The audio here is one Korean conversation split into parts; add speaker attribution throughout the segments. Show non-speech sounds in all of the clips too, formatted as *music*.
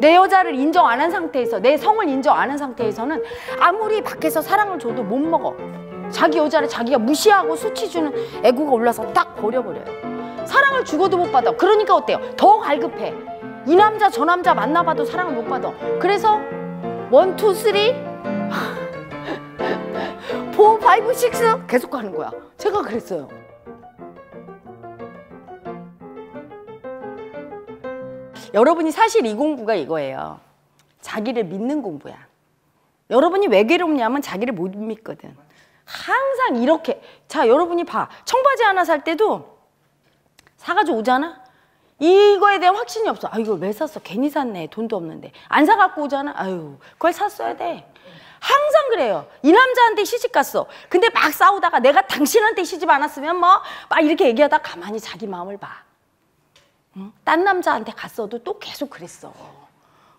Speaker 1: 내 여자를 인정 안 한 상태에서 내 성을 인정 안 한 상태에서는 아무리 밖에서 사랑을 줘도 못 먹어 자기 여자를 자기가 무시하고 수치주는 애고가 올라서 딱 버려버려요 사랑을 죽어도못 받아 그러니까 어때요 더 갈급해 이 남자 저 남자 만나봐도 사랑을 못 받아 그래서 원투 쓰리 포 파이브 식스 계속 가는 거야 제가 그랬어요 여러분이 사실 이 공부가 이거예요. 자기를 믿는 공부야. 여러분이 왜 괴롭냐면 자기를 못 믿거든. 항상 이렇게. 자, 여러분이 봐. 청바지 하나 살 때도 사가지고 오잖아? 이거에 대한 확신이 없어. 아, 이걸 왜 샀어? 괜히 샀네. 돈도 없는데. 안 사갖고 오잖아? 아유, 그걸 샀어야 돼. 항상 그래요. 이 남자한테 시집 갔어. 근데 막 싸우다가 내가 당신한테 시집 안 왔으면 뭐, 막 이렇게 얘기하다 가만히 자기 마음을 봐. 딴 남자한테 갔어도 또 계속 그랬어.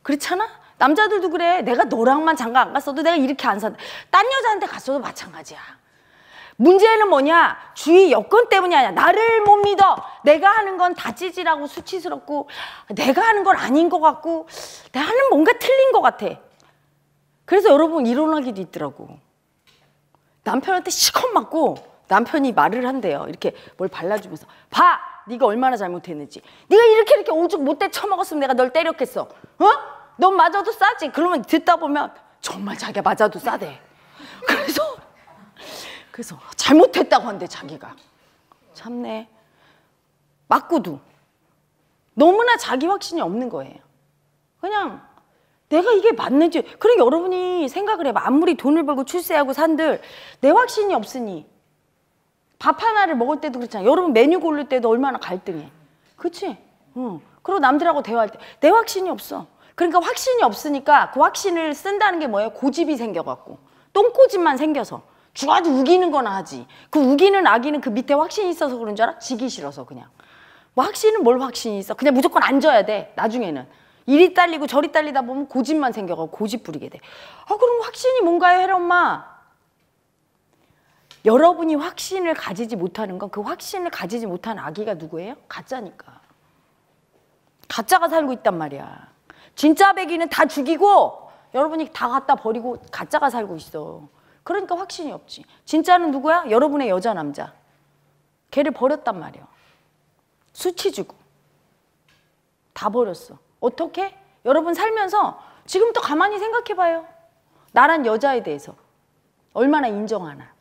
Speaker 1: 그렇잖아? 남자들도 그래. 내가 너랑만 장가 안 갔어도 내가 이렇게 안산딴 여자한테 갔어도 마찬가지야. 문제는 뭐냐? 주위 여건 때문이 아니야. 나를 못 믿어. 내가 하는 건 다 찌질하고 수치스럽고 내가 하는 건 아닌 것 같고 내는 뭔가 틀린 것 같아. 그래서 여러분 일어나기도 있더라고. 남편한테 시컷 맞고 남편이 말을 한대요. 이렇게 뭘 발라주면서 봐! 네가 얼마나 잘못했는지 네가 이렇게 이렇게 오죽 못돼 처먹었으면 내가 널 때렸겠어 어? 넌 맞아도 싸지 그러면 듣다 보면 정말 자기가 맞아도 싸대 그래서 그래서 잘못했다고 한대 자기가 참네 맞고도 너무나 자기 확신이 없는 거예요 그냥 내가 이게 맞는지 그럼 여러분이 생각을 해봐 아무리 돈을 벌고 출세하고 산들 내 확신이 없으니 밥 하나를 먹을 때도 그렇잖아. 여러분 메뉴 고를 때도 얼마나 갈등해. 그치? 응. 그리고 남들하고 대화할 때. 내 확신이 없어. 그러니까 확신이 없으니까 그 확신을 쓴다는 게 뭐예요? 고집이 생겨갖고. 똥꼬집만 생겨서. 죽어도 우기는 거나 하지. 그 우기는 아기는 그 밑에 확신이 있어서 그런 줄 알아? 지기 싫어서 그냥. 뭐 확신은 뭘 확신이 있어? 그냥 무조건 앉아야 돼. 나중에는. 이리 딸리고 저리 딸리다 보면 고집만 생겨가고 고집 부리게 돼. 아, 그럼 확신이 뭔가요, 혜라 엄마? 여러분이 확신을 가지지 못하는 건 그 확신을 가지지 못한 아기가 누구예요? 가짜니까. 가짜가 살고 있단 말이야. 진짜 백이는 다 죽이고 여러분이 다 갖다 버리고 가짜가 살고 있어. 그러니까 확신이 없지. 진짜는 누구야? 여러분의 여자 남자. 걔를 버렸단 말이야. 수치 주고. 다 버렸어. 어떻게? 여러분 살면서 지금 또 가만히 생각해 봐요. 나란 여자에 대해서 얼마나 인정하나.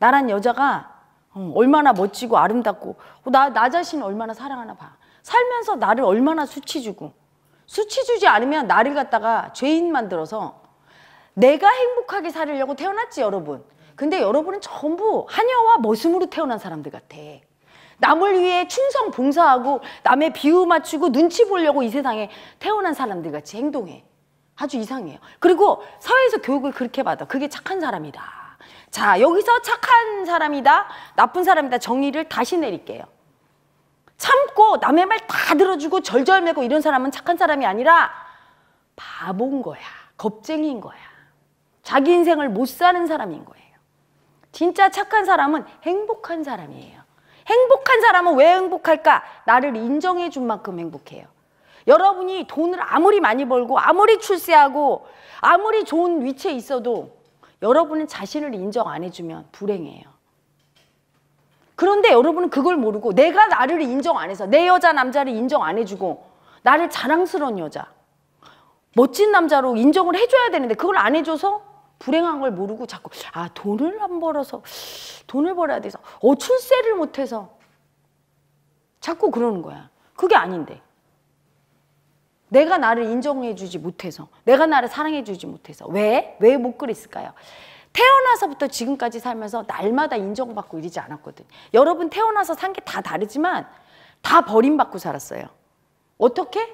Speaker 1: 나란 여자가 어, 얼마나 멋지고 아름답고 어, 나, 나자신 얼마나 사랑하나 봐. 살면서 나를 얼마나 수치 주고 수치 주지 않으면 나를 갖다가 죄인 만들어서 내가 행복하게 살려고 태어났지 여러분. 근데 여러분은 전부 하녀와 머슴으로 태어난 사람들 같아. 남을 위해 충성 봉사하고 남의 비유 맞추고 눈치 보려고 이 세상에 태어난 사람들 같이 행동해. 아주 이상해요. 그리고 사회에서 교육을 그렇게 받아. 그게 착한 사람이다. 자, 여기서 착한 사람이다, 나쁜 사람이다 정의를 다시 내릴게요. 참고 남의 말 다 들어주고 절절매고 이런 사람은 착한 사람이 아니라 바본 거야. 겁쟁이인 거야. 자기 인생을 못 사는 사람인 거예요. 진짜 착한 사람은 행복한 사람이에요. 행복한 사람은 왜 행복할까? 나를 인정해 준 만큼 행복해요. 여러분이 돈을 아무리 많이 벌고 아무리 출세하고 아무리 좋은 위치에 있어도 여러분은 자신을 인정 안 해주면 불행해요. 그런데 여러분은 그걸 모르고 내가 나를 인정 안 해서 내 여자 남자를 인정 안 해주고 나를 자랑스러운 여자 멋진 남자로 인정을 해줘야 되는데 그걸 안 해줘서 불행한 걸 모르고 자꾸 아 돈을 안 벌어서 돈을 벌어야 돼서 어 출세를 못해서 자꾸 그러는 거야. 그게 아닌데. 내가 나를 인정해주지 못해서 내가 나를 사랑해주지 못해서 왜? 왜 못 그랬을까요? 태어나서부터 지금까지 살면서 날마다 인정받고 이러지 않았거든 여러분 태어나서 산 게 다 다르지만 다 버림받고 살았어요 어떻게?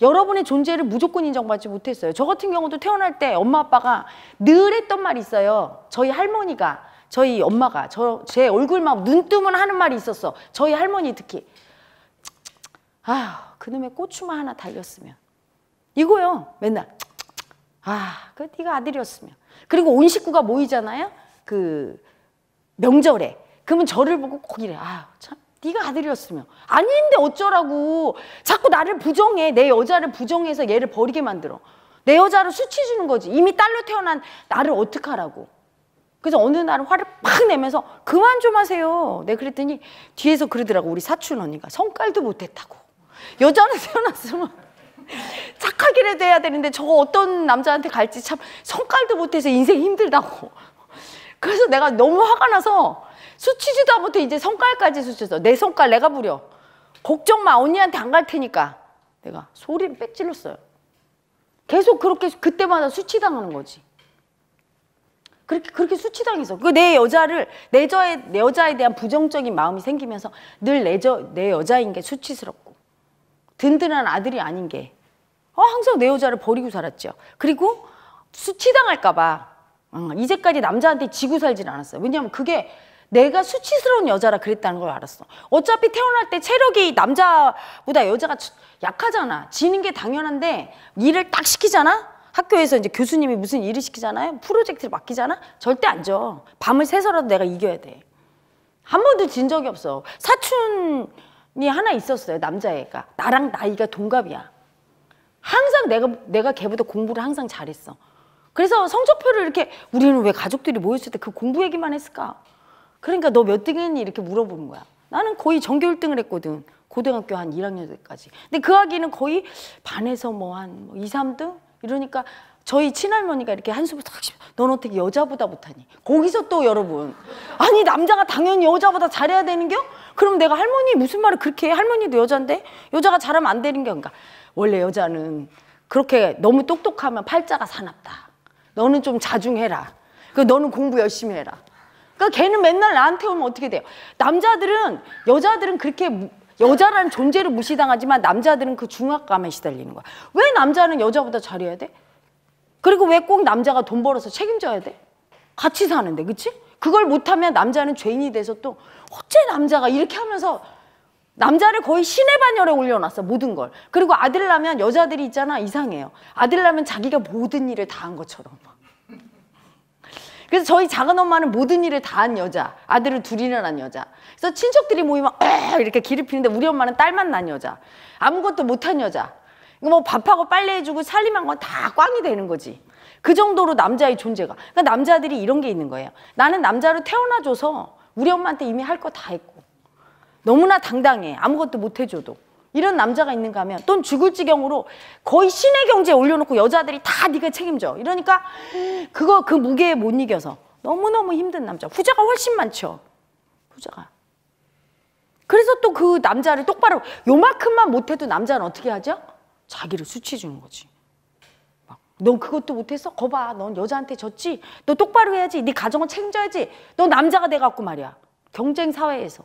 Speaker 1: 여러분의 존재를 무조건 인정받지 못했어요 저 같은 경우도 태어날 때 엄마 아빠가 늘 했던 말이 있어요 저희 할머니가 저희 엄마가 저 제 얼굴만 눈 뜨면 하는 말이 있었어 저희 할머니 특히 아휴 그놈의 고추만 하나 달렸으면 이거요 맨날 아, 그 네가 아들이었으면 그리고 온 식구가 모이잖아요 그 명절에 그러면 저를 보고 거기래 아참 네가 아들이었으면 아닌데 어쩌라고 자꾸 나를 부정해 내 여자를 부정해서 얘를 버리게 만들어 내 여자를 수치 주는 거지 이미 딸로 태어난 나를 어떡하라고 그래서 어느 날 화를 팍 내면서 그만 좀 하세요. 내가 네, 그랬더니 뒤에서 그러더라고 우리 사촌 언니가 성깔도 못했다고. 여자는 *laughs* 태어났으면 착하기라도 해야 되는데 저거 어떤 남자한테 갈지 참 성깔도 못해서 인생 힘들다고. 그래서 내가 너무 화가 나서 수치지도 못해 이제 성깔까지 수치서 내 성깔 내가 부려. 걱정 마 언니한테 안 갈 테니까. 내가 소리를 빽질렀어요. 계속 그렇게 그때마다 수치당하는 거지. 그렇게 그렇게 수치당해서 그내 여자를 내 저의 내 여자에 대한 부정적인 마음이 생기면서 늘 내 저 내 여자인 게 수치스럽고 든든한 아들이 아닌 게 어, 항상 내 여자를 버리고 살았죠. 그리고 수치당할까봐 어, 이제까지 남자한테 지고 살진 않았어요. 왜냐하면 그게 내가 수치스러운 여자라 그랬다는 걸 알았어. 어차피 태어날 때 체력이 남자보다 여자가 약하잖아. 지는 게 당연한데 일을 딱 시키잖아. 학교에서 이제 교수님이 무슨 일을 시키잖아요. 프로젝트를 맡기잖아. 절대 안 져. 밤을 새서라도 내가 이겨야 돼. 한 번도 진 적이 없어. 사춘 니 하나 있었어요. 남자애가. 나랑 나이가 동갑이야. 항상 내가 내가 걔보다 공부를 항상 잘했어. 그래서 성적표를 이렇게 우리는 왜 가족들이 모였을 때 그 공부 얘기만 했을까? 그러니까 너 몇 등했니? 이렇게 물어보는 거야. 나는 거의 전교 1등을 했거든. 고등학교 한 1학년 때까지. 근데 그 아기는 거의 반에서 뭐 한 2, 뭐 3등? 이러니까 저희 친할머니가 이렇게 한숨을 탁 쉬면 넌 어떻게 여자보다 못하니? 거기서 또 여러분 아니 남자가 당연히 여자보다 잘해야 되는겨? 그럼 내가 할머니 무슨 말을 그렇게 해? 할머니도 여잔데 여자가 잘하면 안 되는 게아러니까 원래 여자는 그렇게 너무 똑똑하면 팔자가 사납다. 너는 좀 자중해라. 그 너는 공부 열심히 해라. 그러니까 걔는 맨날 나한테 오면 어떻게 돼요? 남자들은 여자들은 그렇게 여자라는 존재를 무시당하지만 남자들은 그 중압감에 시달리는 거야. 왜 남자는 여자보다 잘해야 돼? 그리고 왜 꼭 남자가 돈 벌어서 책임져야 돼? 같이 사는데, 그치? 그걸 못하면 남자는 죄인이 돼서 또 어째 남자가 이렇게 하면서 남자를 거의 신의 반열에 올려놨어 모든 걸 그리고 아들 낳으면 여자들이 있잖아 이상해요 아들 낳으면 자기가 모든 일을 다 한 것처럼 그래서 저희 작은 엄마는 모든 일을 다 한 여자 아들을 둘이나 난 여자 그래서 친척들이 모이면 어, 이렇게 길을 피는데 우리 엄마는 딸만 난 여자 아무것도 못한 여자 뭐 밥하고 빨래해주고 살림한 건 다 꽝이 되는 거지 그 정도로 남자의 존재가. 그러니까 남자들이 이런 게 있는 거예요. 나는 남자로 태어나줘서 우리 엄마한테 이미 할 거 다 했고. 너무나 당당해. 아무것도 못 해줘도. 이런 남자가 있는가 하면 또는 죽을 지경으로 거의 신의 경제에 올려놓고 여자들이 다 네가 책임져. 이러니까 그거 그 무게에 못 이겨서 너무너무 힘든 남자. 후자가 훨씬 많죠. 후자가. 그래서 또 그 남자를 똑바로 요만큼만 못해도 남자는 어떻게 하죠? 자기를 수치 주는 거지. 넌 그것도 못했어? 거봐 넌 여자한테 졌지? 너 똑바로 해야지 네 가정을 책임져야지 너 남자가 돼갖고 말이야 경쟁 사회에서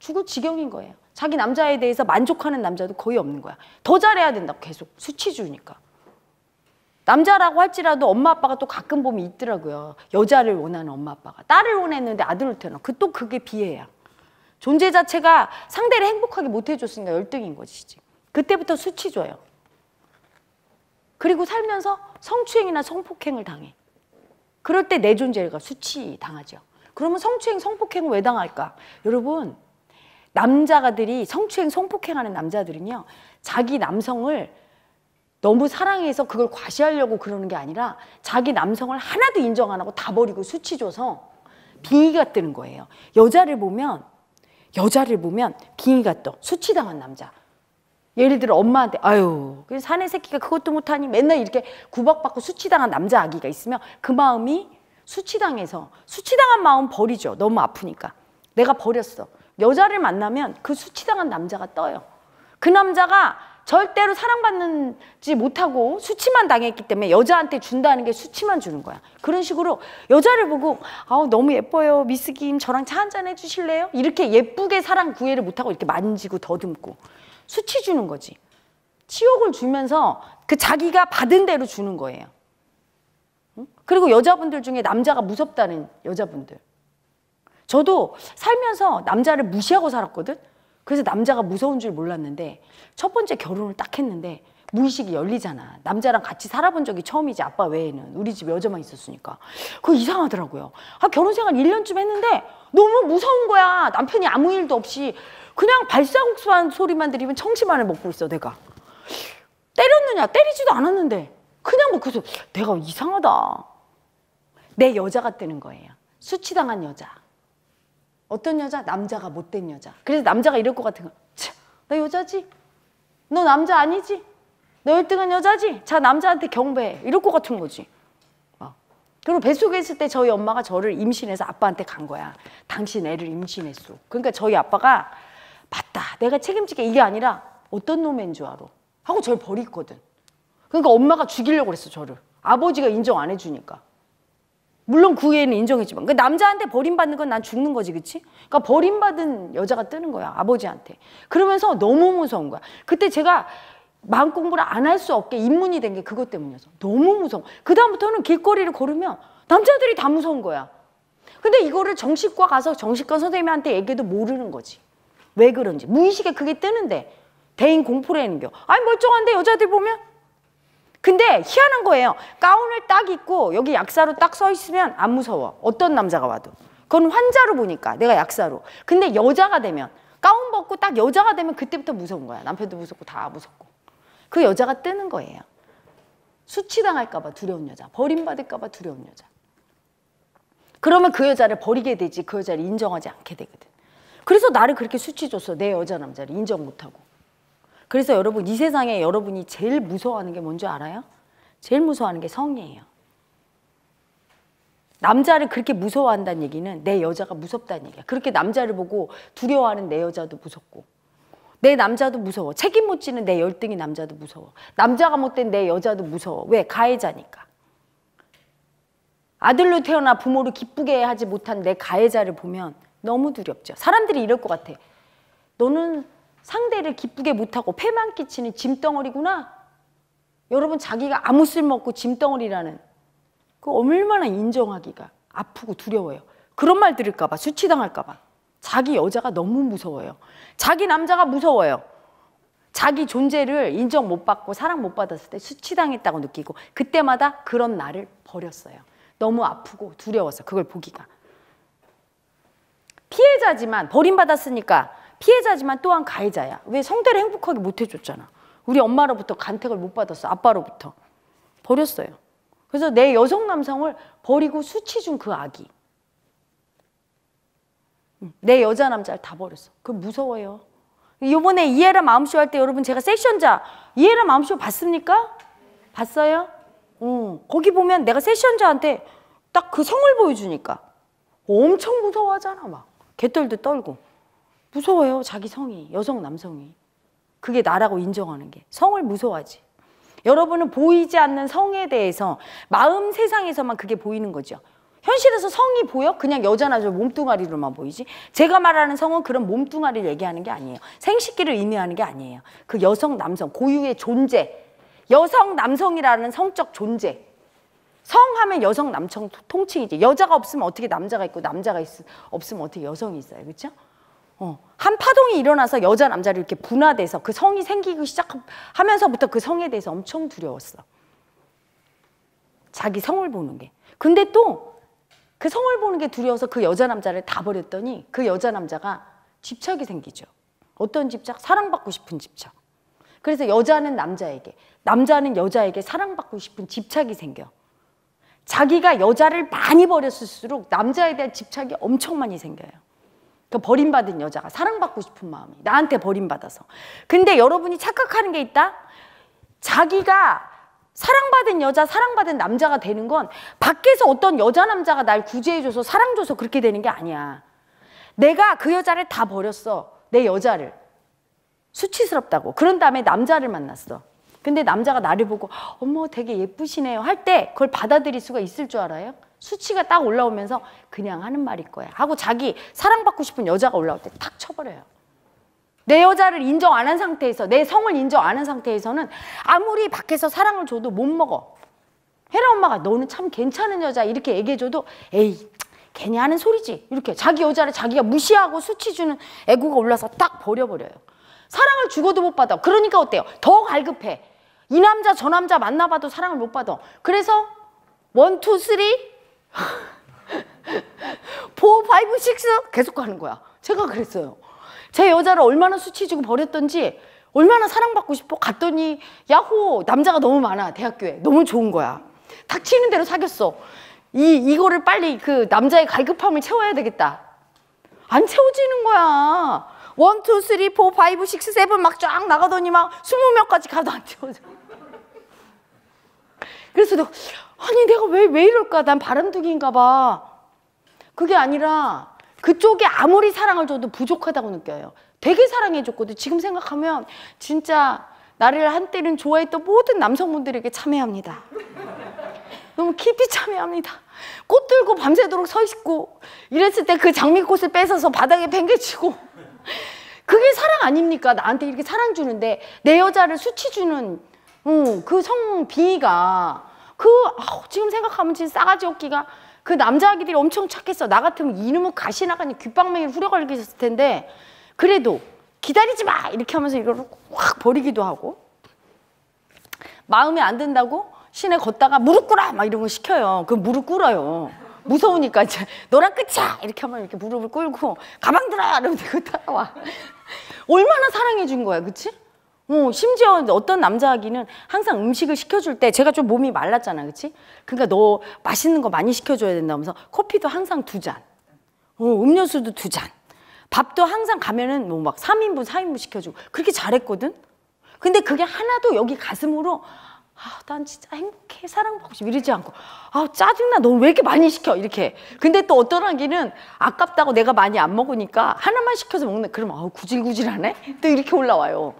Speaker 1: 죽을 지경인 거예요 자기 남자에 대해서 만족하는 남자도 거의 없는 거야 더 잘해야 된다고 계속 수치주니까 남자라고 할지라도 엄마 아빠가 또 가끔 보면 있더라고요 여자를 원하는 엄마 아빠가 딸을 원했는데 아들을 태어나 그또 그게 비애야 존재 자체가 상대를 행복하게 못 해줬으니까 열등인 것지 그때부터 수치줘요 그리고 살면서 성추행이나 성폭행을 당해. 그럴 때 내 존재가 수치 당하죠. 그러면 성추행, 성폭행을 왜 당할까? 여러분, 남자가들이 성추행, 성폭행하는 남자들은요, 자기 남성을 너무 사랑해서 그걸 과시하려고 그러는 게 아니라 자기 남성을 하나도 인정 안 하고 다 버리고 수치 줘서 빙의가 뜨는 거예요. 여자를 보면 여자를 보면 빙의가 떠 수치당한 남자 예를 들어 엄마한테 아유 그 사내 새끼가 그것도 못하니 맨날 이렇게 구박받고 수치당한 남자 아기가 있으면 그 마음이 수치당해서 수치당한 마음 버리죠 너무 아프니까 내가 버렸어 여자를 만나면 그 수치당한 남자가 떠요 그 남자가 절대로 사랑받는지 못하고 수치만 당했기 때문에 여자한테 준다는 게 수치만 주는 거야. 그런 식으로 여자를 보고 아우 너무 예뻐요 미스 김 저랑 차 한잔 해주실래요? 이렇게 예쁘게 사랑 구애를 못하고 이렇게 만지고 더듬고 수치 주는 거지. 치욕을 주면서 그 자기가 받은 대로 주는 거예요. 그리고 여자분들 중에 남자가 무섭다는 여자분들. 저도 살면서 남자를 무시하고 살았거든. 그래서 남자가 무서운 줄 몰랐는데 첫 번째 결혼을 딱 했는데 무의식이 열리잖아. 남자랑 같이 살아본 적이 처음이지 아빠 외에는 우리 집 여자만 있었으니까. 그거 이상하더라고요. 아 결혼생활 1년쯤 했는데 너무 무서운 거야. 남편이 아무 일도 없이 그냥 발사국수 한 소리만 들리면 청심환을 먹고 있어 내가. 때렸느냐 때리지도 않았는데 그냥 뭐 그래서 내가 이상하다. 내 여자가 뜨는 거예요. 수치당한 여자. 어떤 여자? 남자가 못된 여자. 그래서 남자가 이럴 것 같은 거. 나 여자지? 너 남자 아니지? 너 1등은 여자지? 자 남자한테 경배해 이럴 것 같은 거지 어. 그리고 뱃속에 있을 때 저희 엄마가 저를 임신해서 아빠한테 간 거야 당신 애를 임신했어 그러니까 저희 아빠가 맞다 내가 책임지게 이게 아니라 어떤 놈인 줄 알아 하고 저를 버리거든 그러니까 엄마가 죽이려고 그랬어 저를 아버지가 인정 안 해주니까 물론 그 애는 인정했지만 그 남자한테 버림받는 건 난 죽는 거지 그치? 그러니까 버림받은 여자가 뜨는 거야 아버지한테 그러면서 너무 무서운 거야 그때 제가 마음 공부를 안 할 수 없게 입문이 된 게 그것 때문이어서 너무 무서워. 그다음부터는 길거리를 걸으면 남자들이 다 무서운 거야. 근데 이거를 정신과 가서 정신과 선생님한테 얘기해도 모르는 거지. 왜 그런지. 무의식에 그게 뜨는데 대인 공포라는 게. 아니 멀쩡한데 여자들 보면. 근데 희한한 거예요. 가운을 딱 입고 여기 약사로 딱 서 있으면 안 무서워. 어떤 남자가 와도. 그건 환자로 보니까 내가 약사로. 근데 여자가 되면 가운 벗고 딱 여자가 되면 그때부터 무서운 거야. 남편도 무섭고 다 무섭고. 그 여자가 뜨는 거예요. 수치당할까 봐 두려운 여자, 버림받을까 봐 두려운 여자. 그러면 그 여자를 버리게 되지 그 여자를 인정하지 않게 되거든. 그래서 나를 그렇게 수치 줬어. 내 여자 남자를 인정 못하고. 그래서 여러분 이 세상에 여러분이 제일 무서워하는 게 뭔지 알아요? 제일 무서워하는 게 성이에요. 남자를 그렇게 무서워한다는 얘기는 내 여자가 무섭다는 얘기야. 그렇게 남자를 보고 두려워하는 내 여자도 무섭고 내 남자도 무서워. 책임 못 지는 내 열등이 남자도 무서워. 남자가 못 된 내 여자도 무서워. 왜? 가해자니까. 아들로 태어나 부모를 기쁘게 하지 못한 내 가해자를 보면 너무 두렵죠. 사람들이 이럴 것 같아. 너는 상대를 기쁘게 못하고 폐만 끼치는 짐덩어리구나. 여러분 자기가 아무 쓸모없고 짐덩어리라는 그 얼마나 인정하기가 아프고 두려워요. 그런 말 들을까 봐 수치당할까 봐. 자기 여자가 너무 무서워요. 자기 남자가 무서워요. 자기 존재를 인정 못 받고 사랑 못 받았을 때 수치당했다고 느끼고 그때마다 그런 나를 버렸어요. 너무 아프고 두려워서 그걸 보기가. 피해자지만 버림받았으니까 피해자지만 또한 가해자야. 왜 성대를 행복하게 못 해줬잖아. 우리 엄마로부터 간택을 못 받았어. 아빠로부터. 버렸어요. 그래서 내 여성 남성을 버리고 수치 준 그 아기. 내 여자 남자를 다 버렸어. 그 무서워요. 요번에 이해라 마음쇼 할 때 여러분 제가 세션자 이해라 마음쇼 봤습니까? 봤어요? 어, 거기 보면 내가 세션자한테 딱 그 성을 보여주니까 엄청 무서워하잖아 막 개떨도 떨고 무서워요 자기 성이 여성 남성이 그게 나라고 인정하는 게 성을 무서워하지 여러분은 보이지 않는 성에 대해서 마음 세상에서만 그게 보이는 거죠 현실에서 성이 보여? 그냥 여자나 저 몸뚱아리로만 보이지? 제가 말하는 성은 그런 몸뚱아리를 얘기하는 게 아니에요. 생식기를 의미하는 게 아니에요. 그 여성, 남성, 고유의 존재. 여성, 남성이라는 성적 존재. 성하면 여성, 남성 통칭이지. 여자가 없으면 어떻게 남자가 있고 남자가 있, 없으면 어떻게 여성이 있어요. 그렇죠? 어, 한 파동이 일어나서 여자, 남자를 이렇게 분화돼서 그 성이 생기기 시작하면서부터 그 성에 대해서 엄청 두려웠어. 자기 성을 보는 게. 근데 또그 성을 보는 게 두려워서 그 여자 남자를 다 버렸더니 그 여자 남자가 집착이 생기죠. 어떤 집착? 사랑받고 싶은 집착. 그래서 여자는 남자에게, 남자는 여자에게 사랑받고 싶은 집착이 생겨. 자기가 여자를 많이 버렸을수록 남자에 대한 집착이 엄청 많이 생겨요. 그 버림받은 여자가 사랑받고 싶은 마음이 나한테 버림받아서. 근데 여러분이 착각하는 게 있다? 자기가 사랑받은 여자, 사랑받은 남자가 되는 건 밖에서 어떤 여자 남자가 날 구제해줘서 사랑줘서 그렇게 되는 게 아니야. 내가 그 여자를 다 버렸어. 내 여자를. 수치스럽다고. 그런 다음에 남자를 만났어. 근데 남자가 나를 보고 어머 되게 예쁘시네요 할 때 그걸 받아들일 수가 있을 줄 알아요? 수치가 딱 올라오면서 그냥 하는 말일 거야 하고 자기 사랑받고 싶은 여자가 올라올 때 탁 쳐버려요. 내 여자를 인정 안 한 상태에서 내 성을 인정 안 한 상태에서는 아무리 밖에서 사랑을 줘도 못 먹어. 헤라 엄마가 너는 참 괜찮은 여자 이렇게 얘기해줘도 에이 괜히 하는 소리지 이렇게 자기 여자를 자기가 무시하고 수치주는 애고가 올라서 딱 버려버려요. 사랑을 죽어도 못 받아. 그러니까 어때요? 더 갈급해. 이 남자 저 남자 만나봐도 사랑을 못 받아. 그래서 원, 투, 쓰리, 포, 파이브, 식스 계속 가는 거야. 제가 그랬어요. 제 여자를 얼마나 수치지고 버렸던지 얼마나 사랑받고 싶어 갔더니 야호 남자가 너무 많아 대학교에 너무 좋은 거야 닥치는 대로 사귀었어 이 이거를 빨리 그 남자의 갈급함을 채워야 되겠다 안 채워지는 거야 원, 투, 쓰리, 포, 파이브, 식스, 세븐 막 쫙 나가더니 막 스무 명까지 가도 안 채워져 그래서 너, 아니 내가 왜 왜 이럴까 난 바람둥이인가 봐 그게 아니라 그쪽이 아무리 사랑을 줘도 부족하다고 느껴요. 되게 사랑해줬거든. 지금 생각하면 진짜 나를 한때는 좋아했던 모든 남성분들에게 참회합니다 너무 깊이 참회합니다꽃 들고 밤새도록 서 있고 이랬을 때 그 장미꽃을 뺏어서 바닥에 팽개치고 그게 사랑 아닙니까? 나한테 이렇게 사랑 주는데 내 여자를 수치 주는 음, 그 성비가 그 아우, 지금 생각하면 진짜 싸가지 없기가 그 남자 아기들이 엄청 착했어. 나 같으면 이놈의 가시 나가니 귓방망이를 후려갈기셨을 텐데 그래도 기다리지 마 이렇게 하면서 이걸 확 버리기도 하고 마음에 안 든다고 시내 걷다가 무릎 꿇어 막 이런 거 시켜요. 그 무릎 꿇어요. 무서우니까 이제 너랑 끝이야 이렇게 하면 이렇게 무릎을 꿇고 가방 들어 이러면 되고 따라와. 얼마나 사랑해 준 거야, 그치? 어, 심지어 어떤 남자아기는 항상 음식을 시켜줄 때 제가 좀 몸이 말랐잖아, 그치? 그러니까 너 맛있는 거 많이 시켜줘야 된다면서 커피도 항상 두 잔, 어, 음료수도 두 잔, 밥도 항상 가면은 뭐막 삼인분사인분 시켜주고 그렇게 잘했거든? 근데 그게 하나도 여기 가슴으로 아, 난 진짜 행복해, 사랑받고 싶어 이러지 않고 아, 짜증나, 너 왜 이렇게 많이 시켜, 이렇게 근데 또 어떤 아기는 아깝다고 내가 많이 안 먹으니까 하나만 시켜서 먹는 그럼 아우 구질구질하네? 또 이렇게 올라와요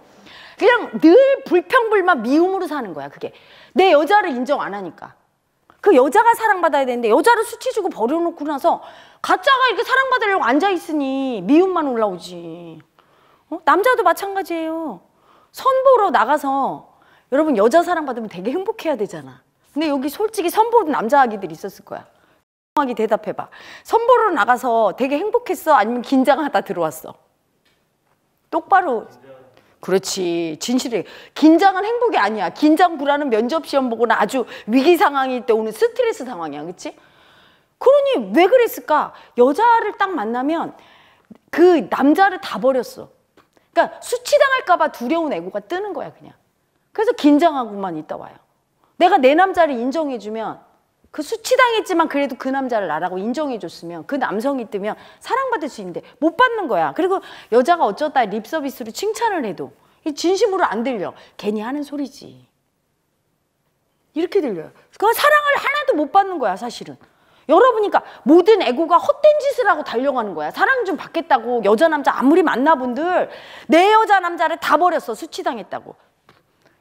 Speaker 1: 그냥 늘 불평불만 미움으로 사는 거야 그게 내 여자를 인정 안 하니까 그 여자가 사랑받아야 되는데 여자를 수치 주고 버려놓고 나서 가짜가 이렇게 사랑받으려고 앉아있으니 미움만 올라오지 어? 남자도 마찬가지예요 선보러 나가서 여러분 여자 사랑받으면 되게 행복해야 되잖아 근데 여기 솔직히 선보는 남자 아기들이 있었을 거야 하게 대답해봐. 선보러 나가서 되게 행복했어? 아니면 긴장하다 들어왔어? 똑바로 그렇지 진실이 긴장은 행복이 아니야 긴장 불안은 면접 시험 보거나 아주 위기 상황일 때 오는 스트레스 상황이야 그치 그러니 왜 그랬을까 여자를 딱 만나면 그 남자를 다 버렸어 그러니까 수치당할까 봐 두려운 애고가 뜨는 거야 그냥 그래서 긴장하고만 있다 와요 내가 내 남자를 인정해주면 그 수치당했지만 그래도 그 남자를 나라고 인정해줬으면 그 남성이 뜨면 사랑받을 수 있는데 못 받는 거야. 그리고 여자가 어쩌다 립서비스로 칭찬을 해도 진심으로 안 들려. 괜히 하는 소리지. 이렇게 들려요. 그 사랑을 하나도 못 받는 거야 사실은. 여러분이 니까 모든 애고가 헛된 짓을 하고 달려가는 거야. 사랑 좀 받겠다고 여자 남자 아무리 만나본들 내 여자 남자를 다 버렸어 수치당했다고.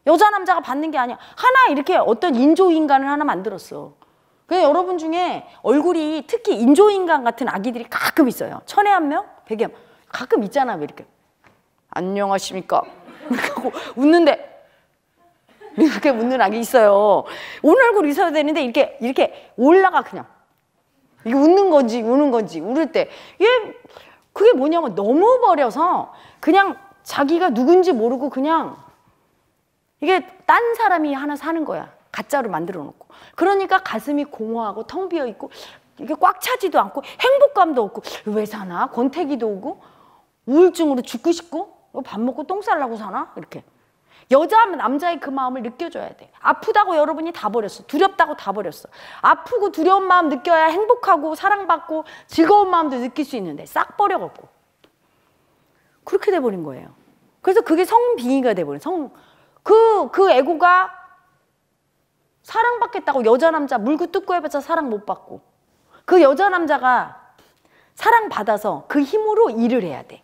Speaker 1: 여자 남자가 받는 게 아니야. 하나 이렇게 어떤 인조 인간을 하나 만들었어. 그냥 여러분 중에 얼굴이 특히 인조인간 같은 아기들이 가끔 있어요. 천에 한 명, 백에 한 명. 가끔 있잖아, 왜 이렇게. 안녕하십니까. *laughs* 하고 웃는데 이렇게 웃는 아기 있어요. 온 얼굴 있어야 되는데 이렇게 이렇게 올라가 그냥. 이게 웃는 건지 우는 건지 울을 때얘 그게 뭐냐면 너무 버려서 그냥 자기가 누군지 모르고 그냥 이게 딴 사람이 하나 사는 거야. 가짜로 만들어 놓고 그러니까 가슴이 공허하고 텅 비어 있고 이게 꽉 차지도 않고 행복감도 없고 왜 사나 권태기도 오고 우울증으로 죽고 싶고 밥 먹고 똥 싸려고 사나 이렇게 여자하면 남자의 그 마음을 느껴줘야 돼 아프다고 여러분이 다 버렸어 두렵다고 다 버렸어 아프고 두려운 마음 느껴야 행복하고 사랑받고 즐거운 마음도 느낄 수 있는데 싹 버려갖고 그렇게 돼버린 거예요 그래서 그게 성빙의가 돼버린 성 그그 그 애고가 그 사랑받겠다고 여자 남자 물고 뜯고 해봤자 사랑 못 받고 그 여자 남자가 사랑받아서 그 힘으로 일을 해야 돼.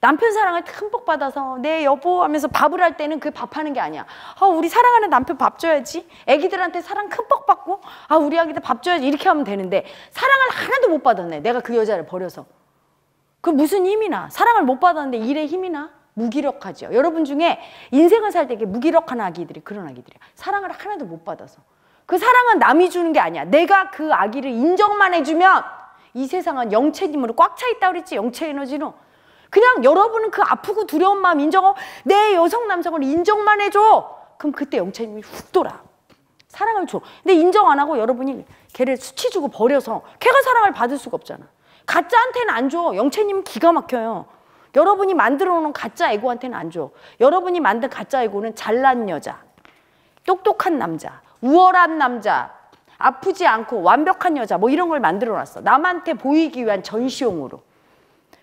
Speaker 1: 남편 사랑을 흠뻑 받아서 내 네, 여보 하면서 밥을 할 때는 그 밥하는 게 아니야. 아 우리 사랑하는 남편 밥 줘야지. 애기들한테 사랑 흠뻑 받고 아 우리 아기들 밥 줘야지 이렇게 하면 되는데 사랑을 하나도 못 받았네. 내가 그 여자를 버려서. 그 무슨 힘이나 사랑을 못 받았는데 일에 힘이나 무기력하죠. 여러분 중에 인생을 살 때 무기력한 아기들이 그런 아기들이야. 사랑을 하나도 못 받아서. 그 사랑은 남이 주는 게 아니야. 내가 그 아기를 인정만 해주면 이 세상은 영체 힘으로 꽉 차 있다 그랬지. 영체 에너지로. 그냥 여러분은 그 아프고 두려운 마음 인정하고 내 여성 남성을 인정만 해줘. 그럼 그때 영체 힘이 훅 돌아. 사랑을 줘. 근데 인정 안 하고 여러분이 걔를 수치 주고 버려서 걔가 사랑을 받을 수가 없잖아. 가짜한테는 안 줘. 영체님 은 기가 막혀요. 여러분이 만들어 놓은 가짜 에고한테는 안 줘. 여러분이 만든 가짜 에고는 잘난 여자, 똑똑한 남자, 우월한 남자, 아프지 않고 완벽한 여자 뭐 이런 걸 만들어 놨어. 남한테 보이기 위한 전시용으로.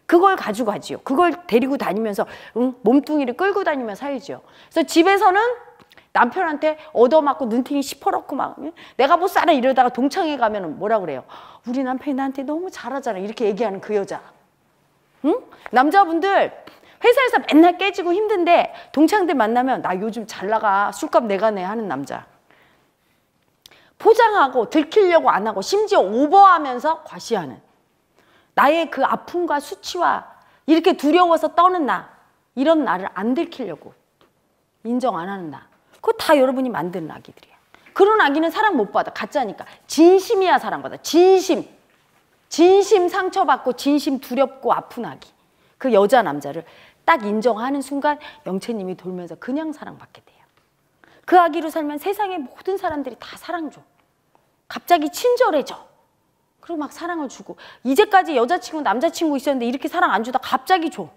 Speaker 1: 그걸 가지고 가지요. 그걸 데리고 다니면서 응? 몸뚱이를 끌고 다니며 살지요. 그래서 집에서는 남편한테 얻어맞고 눈팅이 시퍼렇고 막 내가 못 뭐 살아 이러다가 동창회 가면 뭐라 그래요. 우리 남편이 나한테 너무 잘하잖아 이렇게 얘기하는 그 여자. 응? 남자분들 회사에서 맨날 깨지고 힘든데 동창들 만나면 나 요즘 잘 나가 술값 내가 내 하는 남자 포장하고 들키려고 안 하고 심지어 오버하면서 과시하는 나의 그 아픔과 수치와 이렇게 두려워서 떠는 나 이런 나를 안 들키려고 인정 안 하는 나 그거 다 여러분이 만드는 아기들이야 그런 아기는 사랑 못 받아 가짜니까 진심이야 사랑받아 진심 진심 상처받고 진심 두렵고 아픈 아기 그 여자 남자를 딱 인정하는 순간 영채님이 돌면서 그냥 사랑받게 돼요. 그 아기로 살면 세상의 모든 사람들이 다 사랑 줘. 갑자기 친절해져. 그리고 막 사랑을 주고 이제까지 여자친구 남자친구 있었는데 이렇게 사랑 안 주다 갑자기 줘.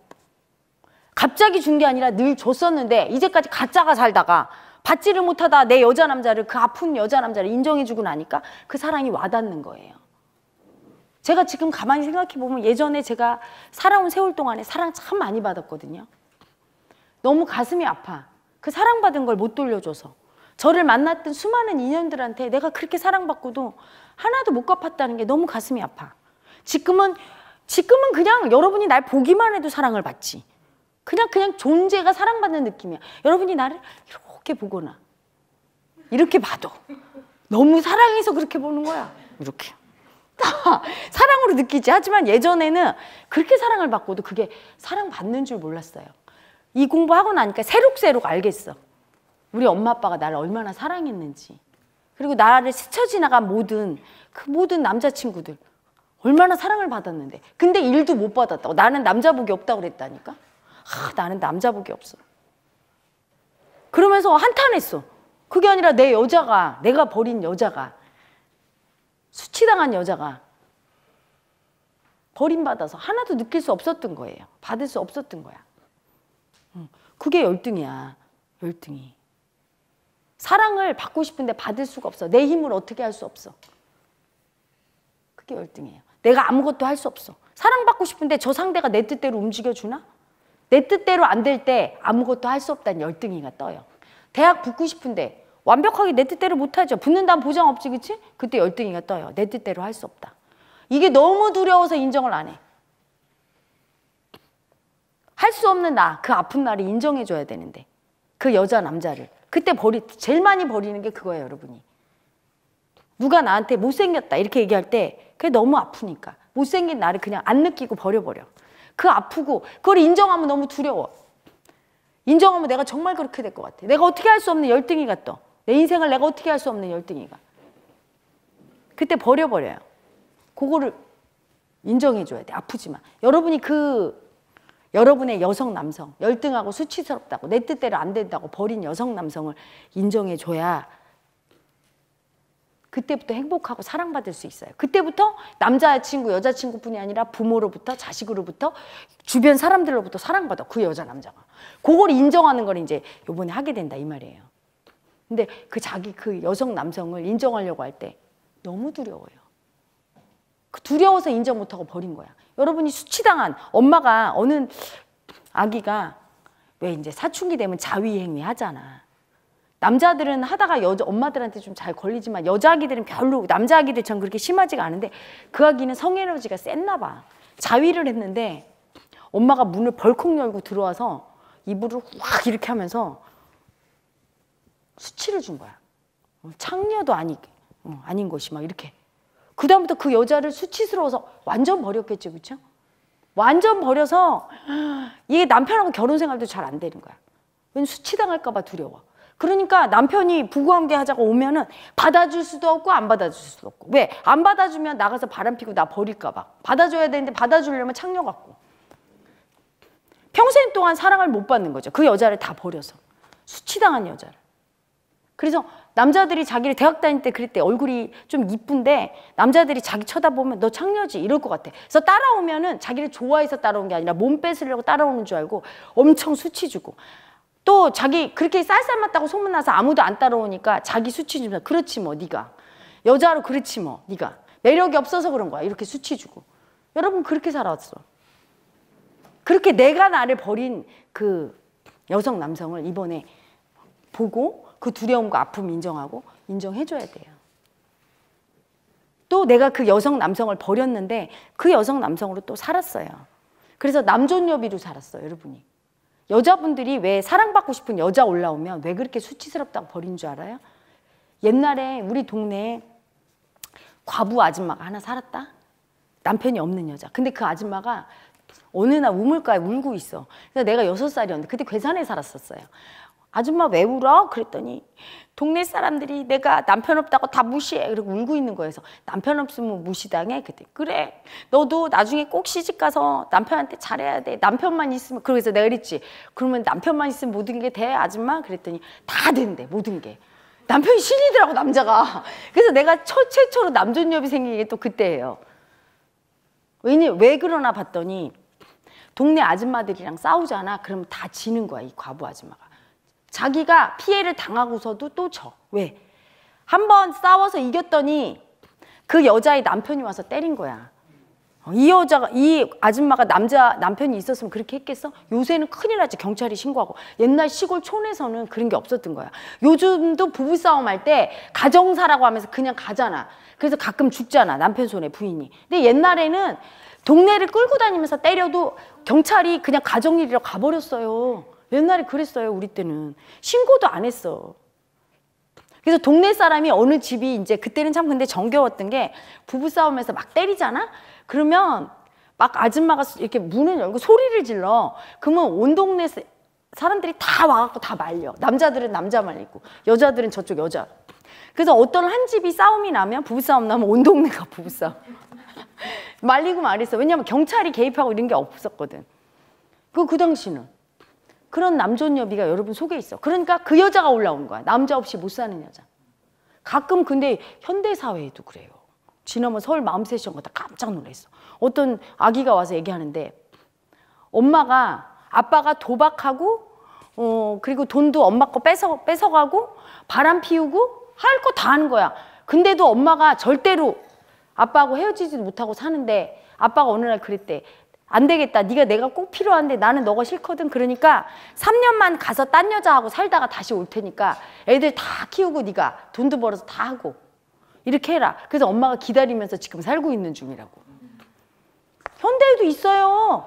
Speaker 1: 갑자기 준 게 아니라 늘 줬었는데 이제까지 가짜가 살다가 받지를 못하다 내 여자 남자를 그 아픈 여자 남자를 인정해주고 나니까 그 사랑이 와닿는 거예요. 제가 지금 가만히 생각해 보면 예전에 제가 살아온 세월 동안에 사랑 참 많이 받았거든요. 너무 가슴이 아파. 그 사랑받은 걸 못 돌려줘서. 저를 만났던 수많은 인연들한테 내가 그렇게 사랑받고도 하나도 못 갚았다는 게 너무 가슴이 아파. 지금은, 지금은 그냥 여러분이 날 보기만 해도 사랑을 받지. 그냥, 그냥 존재가 사랑받는 느낌이야. 여러분이 나를 이렇게 보거나, 이렇게 봐도. 너무 사랑해서 그렇게 보는 거야. 이렇게. 쉽다. *laughs* 사랑으로 느끼지. 하지만 예전에는 그렇게 사랑을 받고도 그게 사랑받는 줄 몰랐어요. 이 공부하고 나니까 새록새록 알겠어. 우리 엄마 아빠가 나를 얼마나 사랑했는지. 그리고 나를 스쳐 지나간 모든 그 모든 남자친구들 얼마나 사랑을 받았는데. 근데 일도 못 받았다고. 나는 남자복이 없다고 그랬다니까. 아, 나는 남자복이 없어. 그러면서 한탄했어. 그게 아니라 내 여자가, 내가 버린 여자가 수치당한 여자가 버림받아서 하나도 느낄 수 없었던 거예요. 받을 수 없었던 거야. 그게 열등이야. 열등이. 사랑을 받고 싶은데 받을 수가 없어. 내 힘을 어떻게 할 수 없어. 그게 열등이에요. 내가 아무것도 할 수 없어. 사랑받고 싶은데 저 상대가 내 뜻대로 움직여주나? 내 뜻대로 안 될 때 아무것도 할 수 없다는 열등이가 떠요. 대학 붙고 싶은데 완벽하게 내 뜻대로 못하죠. 붙는다면 보장 없지, 그치? 그때 열등이가 떠요. 내 뜻대로 할 수 없다. 이게 너무 두려워서 인정을 안 해. 할 수 없는 나, 그 아픈 나를 인정해줘야 되는데. 그 여자, 남자를. 그때 버리, 제일 많이 버리는 게 그거예요, 여러분이. 누가 나한테 못생겼다, 이렇게 얘기할 때, 그게 너무 아프니까. 못생긴 나를 그냥 안 느끼고 버려버려. 그 아프고, 그걸 인정하면 너무 두려워. 인정하면 내가 정말 그렇게 될 것 같아. 내가 어떻게 할 수 없는 열등이가 떠. 내 인생을 내가 어떻게 할 수 없는 열등이가. 그때 버려버려요. 그거를 인정해줘야 돼. 아프지만. 여러분이 그 여러분의 여성 남성 열등하고 수치스럽다고 내 뜻대로 안 된다고 버린 여성 남성을 인정해줘야 그때부터 행복하고 사랑받을 수 있어요. 그때부터 남자친구, 여자친구뿐이 아니라 부모로부터, 자식으로부터, 주변 사람들로부터 사랑받아. 그 여자 남자가. 그걸 인정하는 걸 이제 요번에 하게 된다 이 말이에요. 근데 그 자기 그 여성 남성을 인정하려고 할 때 너무 두려워요. 그 두려워서 인정 못하고 버린 거야. 여러분이 수치당한 엄마가 어느 아기가 왜 이제 사춘기 되면 자위행위 하잖아. 남자들은 하다가 여자 엄마들한테 좀 잘 걸리지만 여자 아기들은 별로 남자 아기들 전 그렇게 심하지가 않은데 그 아기는 성에너지가 셌나 봐. 자위를 했는데 엄마가 문을 벌컥 열고 들어와서 이불을 확 이렇게 하면서 수치를 준 거야. 어, 창녀도 아니 어, 아닌 것이 막 이렇게. 그다음부터 그 여자를 수치스러워서 완전 버렸겠죠, 그쵸? 완전 버려서 이게 *gasps* 남편하고 결혼 생활도 잘 안 되는 거야. 왠 수치당할까봐 두려워. 그러니까 남편이 부부관계 하자고 오면은 받아줄 수도 없고 안 받아줄 수도 없고 왜? 안 받아주면 나가서 바람 피고 나 버릴까봐 받아줘야 되는데 받아주려면 창녀 같고 평생 동안 사랑을 못 받는 거죠 그 여자를 다 버려서 수치당한 여자를 그래서 남자들이 자기를 대학 다닐 때 그랬대 얼굴이 좀 이쁜데 남자들이 자기 쳐다보면 너 창녀지 이럴 것 같아 그래서 따라오면은 자기를 좋아해서 따라온 게 아니라 몸 뺏으려고 따라오는 줄 알고 엄청 수치 주고 또 자기 그렇게 쌀쌀 맞다고 소문나서 아무도 안 따라오니까 자기 수치 주면 그렇지 뭐 네가 여자로 그렇지 뭐 네가 매력이 없어서 그런 거야 이렇게 수치 주고 여러분 그렇게 살아왔어 그렇게 내가 나를 버린 그 여성 남성을 이번에 보고 그 두려움과 아픔 인정하고 인정해줘야 돼요. 또 내가 그 여성 남성을 버렸는데 그 여성 남성으로 또 살았어요. 그래서 남존여비로 살았어요, 여러분이. 여자분들이 왜 사랑받고 싶은 여자 올라오면 왜 그렇게 수치스럽다고 버린 줄 알아요? 옛날에 우리 동네에 과부 아줌마가 하나 살았다? 남편이 없는 여자. 근데 그 아줌마가 어느 날 우물가에 울고 있어. 그래서 내가 여섯 살이었는데 그때 괴산에 살았었어요. 아줌마 왜 울어? 그랬더니 동네 사람들이 내가 남편 없다고 다 무시해. 그리고 울고 있는 거에서 남편 없으면 무시당해. 그때 그래. 너도 나중에 꼭 시집 가서 남편한테 잘해야 돼. 남편만 있으면 그러면서 내가 그랬지. 그러면 남편만 있으면 모든 게 돼, 아줌마? 그랬더니 다 된대. 모든 게. 남편이 신이더라고 남자가. 그래서 내가 첫 최초로 남존엽이 생긴 게 또 그때예요. 왜냐 왜 그러나 봤더니 동네 아줌마들이랑 싸우잖아. 그러면 다 지는 거야, 이 과부 아줌마가. 자기가 피해를 당하고서도 또 져. 왜? 한 번 싸워서 이겼더니 그 여자의 남편이 와서 때린 거야. 어, 이 여자가 이 아줌마가 남자 남편이 있었으면 그렇게 했겠어? 요새는 큰일 나지 경찰이 신고하고 옛날 시골 촌에서는 그런 게 없었던 거야. 요즘도 부부 싸움 할 때 가정사라고 하면서 그냥 가잖아. 그래서 가끔 죽잖아 남편 손에 부인이. 근데 옛날에는 동네를 끌고 다니면서 때려도 경찰이 그냥 가정일이라고 가버렸어요. 옛날에 그랬어요, 우리 때는. 신고도 안 했어. 그래서 동네 사람이 어느 집이 이제 그때는 참 근데 정겨웠던 게 부부싸움에서 막 때리잖아? 그러면 막 아줌마가 이렇게 문을 열고 소리를 질러. 그러면 온 동네 사람들이 다 와갖고 다 말려. 남자들은 남자 말리고, 여자들은 저쪽 여자. 그래서 어떤 한 집이 싸움이 나면, 부부싸움 나면 온 동네가 부부싸움. *laughs* 말리고 말했어. 왜냐면 경찰이 개입하고 이런 게 없었거든. 그, 그 당시는. 그런 남존여비가 여러분 속에 있어. 그러니까 그 여자가 올라온 거야. 남자 없이 못 사는 여자. 가끔 근데 현대사회에도 그래요. 지난번 서울 마음 세션 갔다 깜짝 놀랐어. 어떤 아기가 와서 얘기하는데 엄마가 아빠가 도박하고 어 그리고 돈도 엄마 거 뺏어 뺏어가고 바람 피우고 할 거 다 하는 거야. 근데도 엄마가 절대로 아빠하고 헤어지지도 못하고 사는데 아빠가 어느 날 그랬대. 안 되겠다. 네가 내가 꼭 필요한데 나는 너가 싫거든. 그러니까 3년만 가서 딴 여자하고 살다가 다시 올 테니까 애들 다 키우고 네가 돈도 벌어서 다 하고 이렇게 해라. 그래서 엄마가 기다리면서 지금 살고 있는 중이라고. 현대에도 있어요.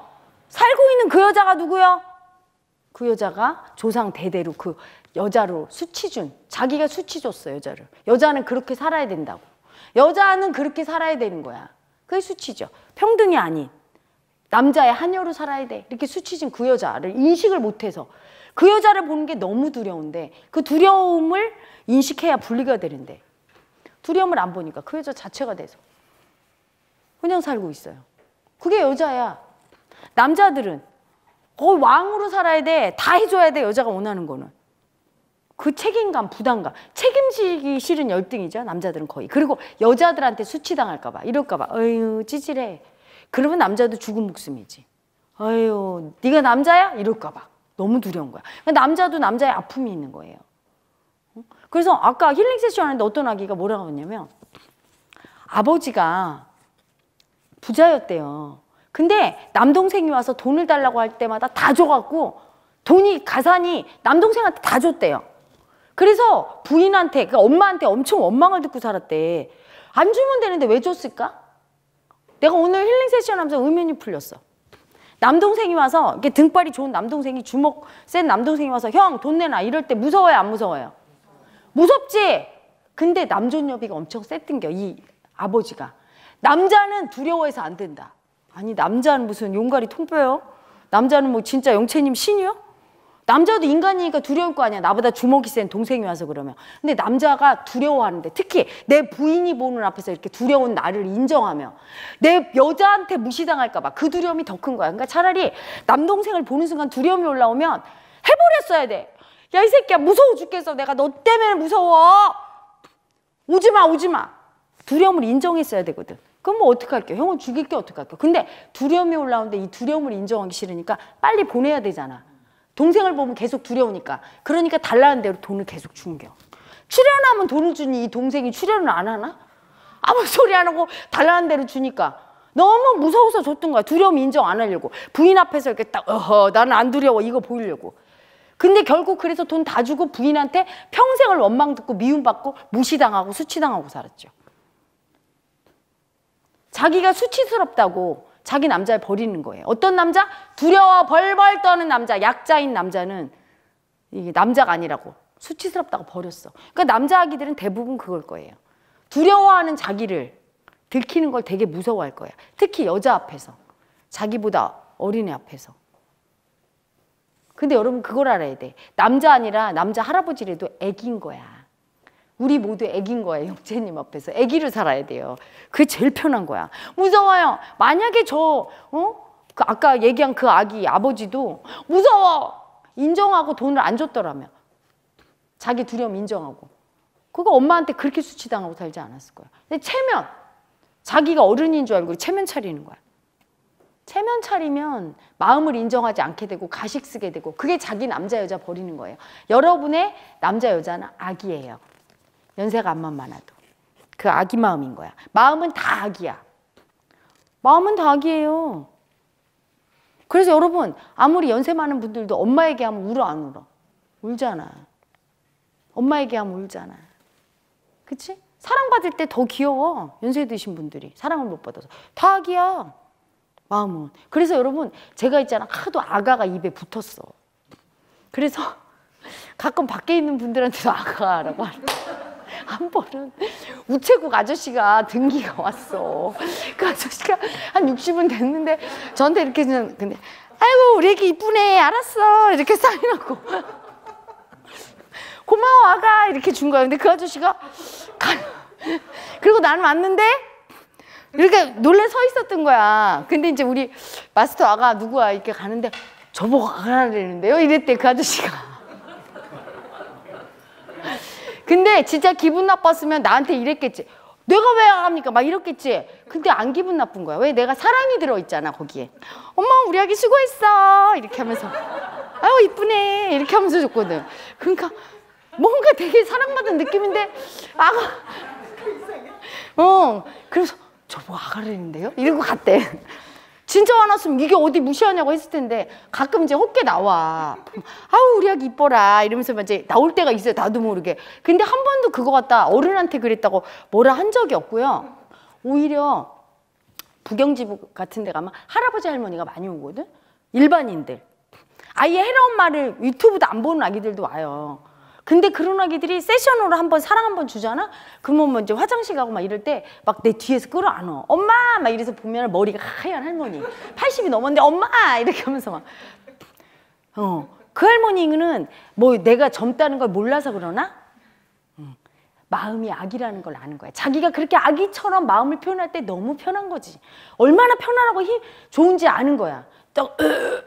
Speaker 1: 살고 있는 그 여자가 누구요? 그 여자가 조상 대대로 그 여자로 수치준 자기가 수치 줬어 여자를 여자는 그렇게 살아야 된다고 여자는 그렇게 살아야 되는 거야 그게 수치죠 평등이 아닌 남자의 한여로 살아야 돼. 이렇게 수치진그 여자를 인식을 못해서 그 여자를 보는 게 너무 두려운데 그 두려움을 인식해야 분리가 되는데 두려움을 안 보니까 그 여자 자체가 돼서 그냥 살고 있어요. 그게 여자야. 남자들은 어, 왕으로 살아야 돼. 다 해줘야 돼. 여자가 원하는 거는. 그 책임감, 부담감. 책임지기 싫은 열등이죠. 남자들은 거의. 그리고 여자들한테 수치당할까봐. 이럴까봐. 어휴, 찌질해. 그러면 남자도 죽은 목숨이지. 아유, 네가 남자야? 이럴까 봐. 너무 두려운 거야. 그러니까 남자도 남자의 아픔이 있는 거예요. 그래서 아까 힐링 세션 하는데 어떤 아기가 뭐라고 했냐면 아버지가 부자였대요. 근데 남동생이 와서 돈을 달라고 할 때마다 다 줘갖고 돈이 가산이 남동생한테 다 줬대요. 그래서 부인한테 그러니까 엄마한테 엄청 원망을 듣고 살았대. 안 주면 되는데 왜 줬을까? 내가 오늘 힐링 세션 하면서 의면이 풀렸어. 남동생이 와서 이렇게 등발이 좋은 남동생이 주먹 센 남동생이 와서 형 돈 내놔 이럴 때 무서워요 안 무서워요? 무섭지? 근데 남존여비가 엄청 셌던겨 이 아버지가 남자는 두려워해서 안 된다 아니 남자는 무슨 용가리 통뼈요? 남자는 뭐 진짜 영채님 신이요? 남자도 인간이니까 두려울 거 아니야. 나보다 주먹이 센 동생이 와서 그러면. 근데 남자가 두려워하는데 특히 내 부인이 보는 앞에서 이렇게 두려운 나를 인정하며 내 여자한테 무시당할까 봐 그 두려움이 더 큰 거야. 그러니까 차라리 남동생을 보는 순간 두려움이 올라오면 해버렸어야 돼. 야 이 새끼야 무서워 죽겠어. 내가 너 때문에 무서워. 오지 마 오지 마. 두려움을 인정했어야 되거든. 그럼 뭐 어떡할게요? 형은 죽일 게어떡할게 근데 두려움이 올라오는데 이 두려움을 인정하기 싫으니까 빨리 보내야 되잖아. 동생을 보면 계속 두려우니까 그러니까 달라는 대로 돈을 계속 준겨 출연하면 돈을 주니 이 동생이 출연을 안 하나? 아무 *laughs* 소리 안 하고 달라는 대로 주니까 너무 무서워서 줬던 거야 두려움 인정 안 하려고 부인 앞에서 이렇게 딱 어허 나는 안 두려워 이거 보이려고 근데 결국 그래서 돈 다 주고 부인한테 평생을 원망 듣고 미움받고 무시당하고 수치당하고 살았죠 자기가 수치스럽다고 자기 남자를 버리는 거예요. 어떤 남자? 두려워 벌벌 떠는 남자, 약자인 남자는 이게 남자가 아니라고 수치스럽다고 버렸어. 그러니까 남자 아기들은 대부분 그걸 거예요. 두려워하는 자기를 들키는 걸 되게 무서워할 거야. 특히 여자 앞에서. 자기보다 어린애 앞에서. 근데 여러분 그걸 알아야 돼. 남자 아니라 남자 할아버지라도 애기인 거야. 우리 모두 애긴 거예요. 형제님 앞에서. 애기를 살아야 돼요. 그게 제일 편한 거야. 무서워요. 만약에 저, 어? 그 아까 얘기한 그 아기 아버지도 무서워! 인정하고 돈을 안 줬더라면. 자기 두려움 인정하고. 그거 엄마한테 그렇게 수치당하고 살지 않았을 거야. 근데 체면. 자기가 어른인 줄 알고 체면 차리는 거야. 체면 차리면 마음을 인정하지 않게 되고 가식 쓰게 되고 그게 자기 남자 여자 버리는 거예요. 여러분의 남자 여자는 악이에요. 연세가 안만 많아도. 그 아기 마음인 거야. 마음은 다 아기야. 마음은 다 아기예요. 그래서 여러분 아무리 연세 많은 분들도 엄마 얘기하면 울어 안 울어? 울잖아. 엄마 얘기하면 울잖아. 그치? 사랑받을 때 더 귀여워. 연세 드신 분들이 사랑을 못 받아서. 다 아기야. 마음은. 그래서 여러분 제가 있잖아. 하도 아가가 입에 붙었어. 그래서 *laughs* 가끔 밖에 있는 분들한테도 아가라고 하는 *laughs* 한 번은 우체국 아저씨가 등기가 왔어. 그 아저씨가 한 60은 됐는데 저한테 이렇게 그 근데 아이고 우리 애기 이쁘네 알았어 이렇게 사인하고 *laughs* 고마워 아가 이렇게 준 거야. 근데 그 아저씨가 가, 그리고 나는 왔는데 이렇게 놀래 서 있었던 거야. 근데 이제 우리 마스터 아가 누구야 이렇게 가는데 저보고 가라는데요 이랬대 그 아저씨가. 근데 진짜 기분 나빴으면 나한테 이랬겠지. 내가 왜 합니까? 막 이렇겠지. 근데 안 기분 나쁜 거야. 왜 내가 사랑이 들어 있잖아 거기에. 엄마 우리 아기 수고했어 이렇게 하면서 아유 이쁘네 이렇게 하면서 줬거든. 그러니까 뭔가 되게 사랑받은 느낌인데 아가 어 그래서 저 뭐 아가를인데요 이러고 갔대. 진짜 화났으면 이게 어디 무시하냐고 했을 텐데 가끔 이제 헛게 나와. 아우 우리 아기 이뻐라 이러면서 이제 나올 때가 있어요. 나도 모르게. 근데 한 번도 그거 같다 어른한테 그랬다고 뭐라 한 적이 없고요. 오히려 부경지부 같은 데 가면 할아버지 할머니가 많이 오거든. 일반인들. 아예 해라운 말을 유튜브도 안 보는 아기들도 와요. 근데 그런 아기들이 세션으로 한번 사랑 한번 주잖아? 그러면 뭐 이제 화장실 가고 막 이럴 때 막 내 뒤에서 끌어안어. 엄마! 막 이래서 보면 머리가 하얀 할머니. 80이 넘었는데 엄마! 이렇게 하면서 막. 어. 그 할머니는 뭐 내가 젊다는 걸 몰라서 그러나? 응. 마음이 악이라는걸 아는 거야. 자기가 그렇게 아기처럼 마음을 표현할 때 너무 편한 거지. 얼마나 편안하고 힘, 좋은지 아는 거야.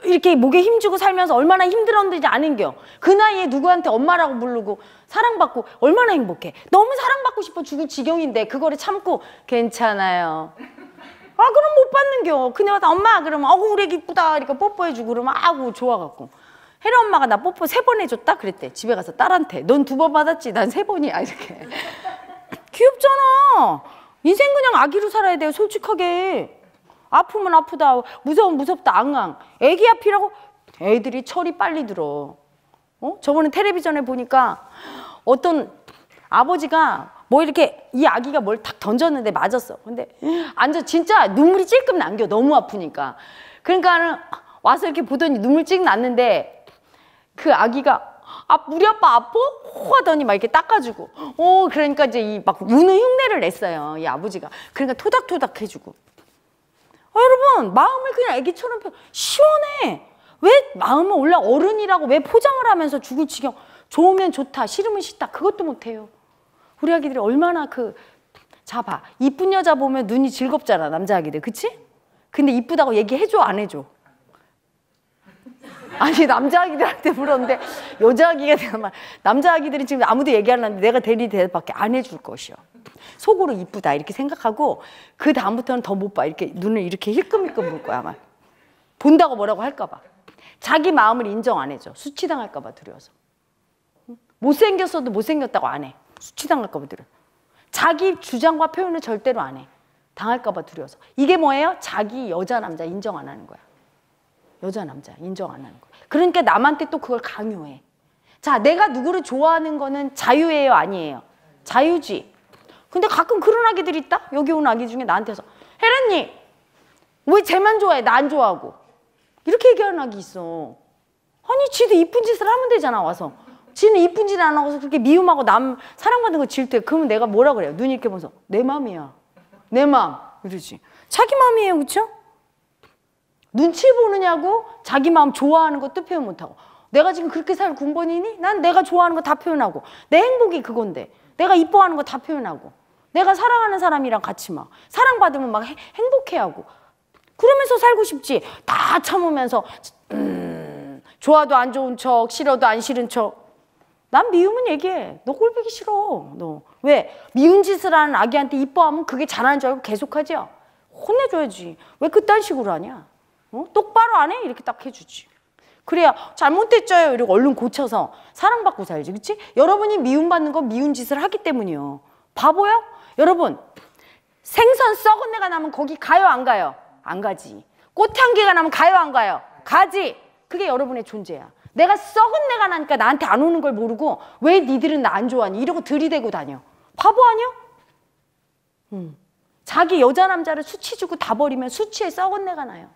Speaker 1: 이렇게 목에 힘주고 살면서 얼마나 힘들었는지 아는겨. 그 나이에 누구한테 엄마라고 부르고 사랑받고 얼마나 행복해. 너무 사랑받고 싶어 죽을 지경인데 그거를 참고 괜찮아요. 아 그럼 못 받는겨. 그녀가서 엄마 그러면 아구 우리 애기 이쁘다 이렇게 뽀뽀해주고 그러면 아구 좋아갖고. 혜라 엄마가 나 뽀뽀 세 번 해줬다 그랬대. 집에 가서 딸한테 넌 두 번 받았지 난 세 번이야 *laughs* 이렇게. 귀엽잖아. 인생 그냥 아기로 살아야 돼요 솔직하게. 아프면 아프다 무서운 무섭다 앙앙 애기 앞이라고 애들이 철이 빨리 들어 어? 저번에 텔레비전에 보니까 어떤 아버지가 뭐 이렇게 이 아기가 뭘 탁 던졌는데 맞았어 근데 앉아 진짜 눈물이 찔끔 남겨 너무 아프니까 그러니까는 와서 이렇게 보더니 눈물 찡 났는데 그 아기가 아, 우리 아빠 아파? 호 하더니 막 이렇게 닦아주고. 오, 어, 그러니까 이제 이막 우는 흉내를 냈어요. 이 아버지가. 그러니까 토닥토닥 해주고. 아, 여러분 마음을 그냥 애기처럼 표현 시원해. 왜마음은 올라 어른이라고 왜 포장을 하면서 죽을 지경 좋으면 좋다 싫으면 싫다 그것도 못해요. 우리 아기들이 얼마나 그 잡아 이쁜 여자 보면 눈이 즐겁잖아 남자 아기들 그치? 근데 이쁘다고 얘기해줘 안 해줘? 아니 남자 아기들한테 물었는데 여자 아기가 되가말 남자 아기들이 지금 아무도 얘기안하는데 내가 대리 대답밖에 안 해줄 것이요. 속으로 이쁘다 이렇게 생각하고 그 다음부터는 더 못봐 이렇게 눈을 이렇게 힐끔힐끔 볼 거야 아마 본다고 뭐라고 할까봐 자기 마음을 인정 안 해줘 수치당할까봐 두려워서 못생겼어도 못생겼다고 안 해 수치당할까봐 두려워 자기 주장과 표현을 절대로 안 해 당할까봐 두려워서 이게 뭐예요 자기 여자 남자 인정 안 하는 거야. 여자 남자 인정 안 하는 거야. 그러니까 남한테 또 그걸 강요해. 자 내가 누구를 좋아하는 거는 자유예요 아니에요? 자유지. 근데 가끔 그런 아기들 있다. 여기 온 아기 중에 나한테서 혜란님 왜 쟤만 좋아해 나 안 좋아하고 이렇게 얘기하는 아기 있어. 아니 지도 이쁜 짓을 하면 되잖아 와서. 지는 이쁜 짓안 하고서 그렇게 미움하고 남 사랑받는 거 질투해. 그러면 내가 뭐라 그래요? 눈 이렇게 보면서 내 맘이야. 내 맘. 그러지. 자기 맘이에요. 그렇죠? 눈치 보느냐고 자기 마음 좋아하는 것도 표현 못하고 내가 지금 그렇게 살 군번이니? 난 내가 좋아하는 거 다 표현하고 내 행복이 그건데 내가 이뻐하는 거 다 표현하고 내가 사랑하는 사람이랑 같이 막 사랑받으면 막 행복해하고 그러면서 살고 싶지 다 참으면서 음, 좋아도 안 좋은 척 싫어도 안 싫은 척 난 미움은 얘기해 너 꼴보기 싫어 너 왜? 미운 짓을 하는 아기한테 이뻐하면 그게 잘하는 줄 알고 계속하지 혼내줘야지 왜 그딴 식으로 하냐 어? 똑바로 안 해? 이렇게 딱 해주지. 그래야 잘못했죠요. 이러고 얼른 고쳐서 사랑받고 살지. 그치? 여러분이 미움받는 건 미운 짓을 하기 때문이요. 바보요? 여러분, 생선 썩은 내가 나면 거기 가요, 안 가요? 안 가지. 꽃향기가 나면 가요, 안 가요? 가지. 그게 여러분의 존재야. 내가 썩은 내가 나니까 나한테 안 오는 걸 모르고 왜 니들은 나 안 좋아하니? 이러고 들이대고 다녀. 바보 아니야? 음. 자기 여자 남자를 수치 주고 다 버리면 수치에 썩은 내가 나요.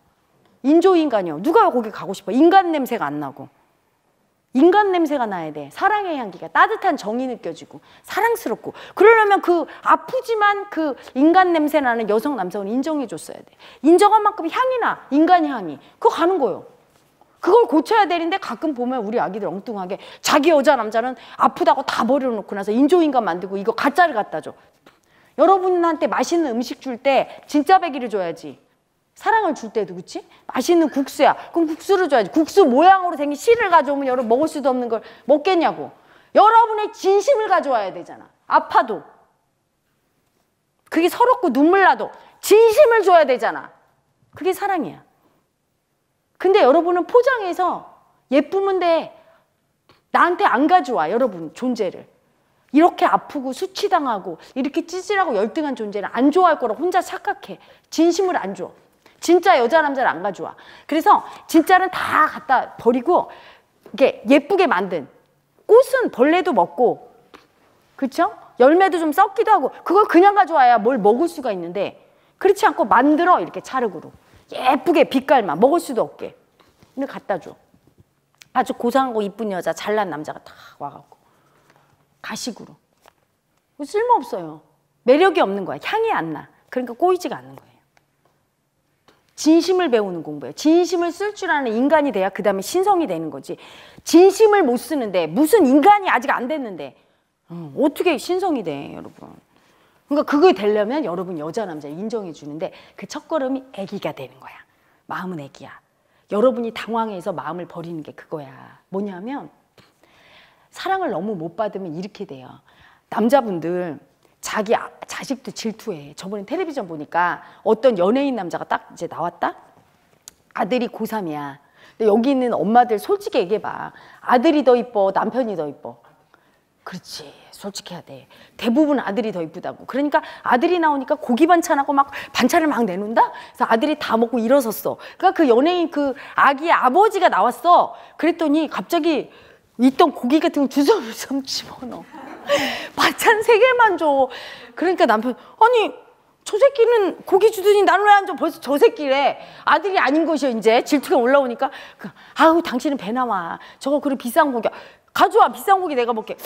Speaker 1: 인조인간이요. 누가 거기 가고 싶어? 인간 냄새가 안 나고. 인간 냄새가 나야 돼. 사랑의 향기가 따뜻한 정이 느껴지고 사랑스럽고 그러려면 그 아프지만 그 인간 냄새 나는 여성 남성을 인정해 줬어야 돼. 인정한 만큼 향이 나. 인간 향이. 그거 가는 거예요. 그걸 고쳐야 되는데 가끔 보면 우리 아기들 엉뚱하게 자기 여자 남자는 아프다고 다 버려놓고 나서 인조인간 만들고 이거 가짜를 갖다 줘. 여러분한테 맛있는 음식 줄 때 진짜 배기를 줘야지. 사랑을 줄 때도 그렇지? 맛있는 국수야. 그럼 국수를 줘야지. 국수 모양으로 생긴 실을 가져오면 여러분 먹을 수도 없는 걸 먹겠냐고. 여러분의 진심을 가져와야 되잖아. 아파도. 그게 서럽고 눈물 나도 진심을 줘야 되잖아. 그게 사랑이야. 근데 여러분은 포장해서 예쁘면 돼. 나한테 안 가져와, 여러분, 존재를. 이렇게 아프고 수치당하고 이렇게 찌질하고 열등한 존재를 안 좋아할 거라 고 혼자 착각해. 진심을 안 줘. 진짜 여자 남자를 안 가져와. 그래서 진짜는 다 갖다 버리고 이게 예쁘게 만든 꽃은 벌레도 먹고 그렇죠? 열매도 좀 썩기도 하고 그걸 그냥 가져와야 뭘 먹을 수가 있는데 그렇지 않고 만들어 이렇게 자르고로 예쁘게 빛깔만 먹을 수도 없게 근데 갖다 줘. 아주 고상하고 이쁜 여자 잘난 남자가 다 와갖고 가식으로 쓸모없어요. 매력이 없는 거야. 향이 안 나. 그러니까 꼬이지가 않는 거야. 진심을 배우는 공부예요. 진심을 쓸 줄 아는 인간이 돼야 그 다음에 신성이 되는 거지. 진심을 못 쓰는데 무슨 인간이 아직 안 됐는데 어, 어떻게 신성이 돼 여러분. 그러니까 그게 되려면 여러분 여자 남자 인정해 주는데 그 첫걸음이 애기가 되는 거야. 마음은 애기야. 여러분이 당황해서 마음을 버리는 게 그거야. 뭐냐면 사랑을 너무 못 받으면 이렇게 돼요. 남자분들 자기 아, 자식도 질투해. 저번에 텔레비전 보니까 어떤 연예인 남자가 딱 이제 나왔다? 아들이 고3이야. 근데 여기 있는 엄마들 솔직히 얘기해봐. 아들이 더 이뻐, 남편이 더 이뻐. 그렇지. 솔직해야 돼. 대부분 아들이 더 이쁘다고. 그러니까 아들이 나오니까 고기 반찬하고 막 반찬을 막 내놓는다? 그래서 아들이 다 먹고 일어섰어. 그러니까 그 연예인 그 아기 아버지가 나왔어. 그랬더니 갑자기 있던 고기 같은 거 주섬주섬 *laughs* 집어넣어. 반찬 세 개만 줘. 그러니까 남편, 아니, 저 새끼는 고기 주더니 나는 왜안 줘? 벌써 저 새끼래. 아들이 아닌 것이야 이제. 질투가 올라오니까. 그러니까, 아우, 당신은 배 나와. 저거 그래 비싼 고기. 야 가져와, 비싼 고기 내가 먹게.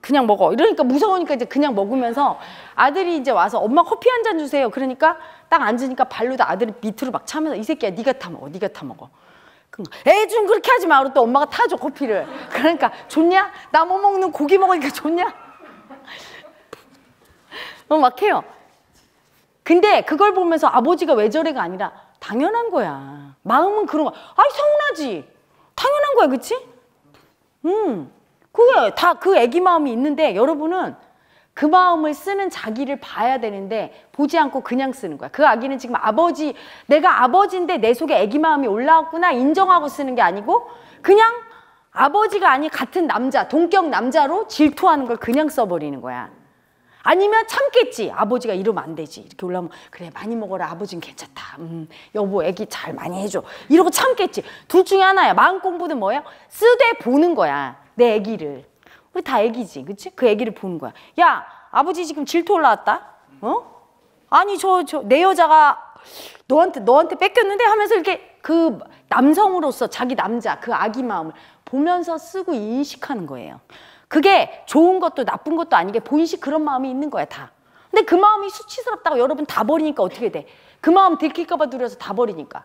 Speaker 1: 그냥 먹어. 이러니까 무서우니까 이제 그냥 먹으면서 아들이 이제 와서 엄마 커피 한 잔 주세요. 그러니까 딱 앉으니까 발로 다 아들이 밑으로 막 차면서 이 새끼야, 네가 타 먹어, 네가 타 먹어. 애좀 그렇게 하지 마. 그리고 또 엄마가 타줘 커피를. 그러니까 좋냐? 나뭐 먹는 고기 먹으니까 좋냐? 너무 막해요. 근데 그걸 보면서 아버지가 왜 저래가 아니라 당연한 거야. 마음은 그런 거야. 아이 성나지. 당연한 거야, 그치? 음. 그게 다 그 애기 마음이 있는데 여러분은 그 마음을 쓰는 자기를 봐야 되는데 보지 않고 그냥 쓰는 거야. 그 아기는 지금 아버지, 내가 아버지인데 내 속에 아기 마음이 올라왔구나 인정하고 쓰는 게 아니고 그냥 아버지가 아닌 같은 남자, 동격 남자로 질투하는 걸 그냥 써버리는 거야. 아니면 참겠지. 아버지가 이러면 안 되지. 이렇게 올라오면 그래 많이 먹어라. 아버지는 괜찮다. 음, 여보 애기 잘 많이 해줘. 이러고 참겠지. 둘 중에 하나야. 마음 공부는 뭐예요? 쓰되 보는 거야. 내 애기를. 우리 다 애기지, 그치? 그 애기를 보는 거야. 야, 아버지 지금 질투 올라왔다? 어? 아니, 저, 저, 내 여자가 너한테, 너한테 뺏겼는데? 하면서 이렇게 그 남성으로서 자기 남자, 그 아기 마음을 보면서 쓰고 인식하는 거예요. 그게 좋은 것도 나쁜 것도 아니게 본식 그런 마음이 있는 거야, 다. 근데 그 마음이 수치스럽다고 여러분 다 버리니까 어떻게 돼? 그 마음 들킬까봐 두려워서 다 버리니까.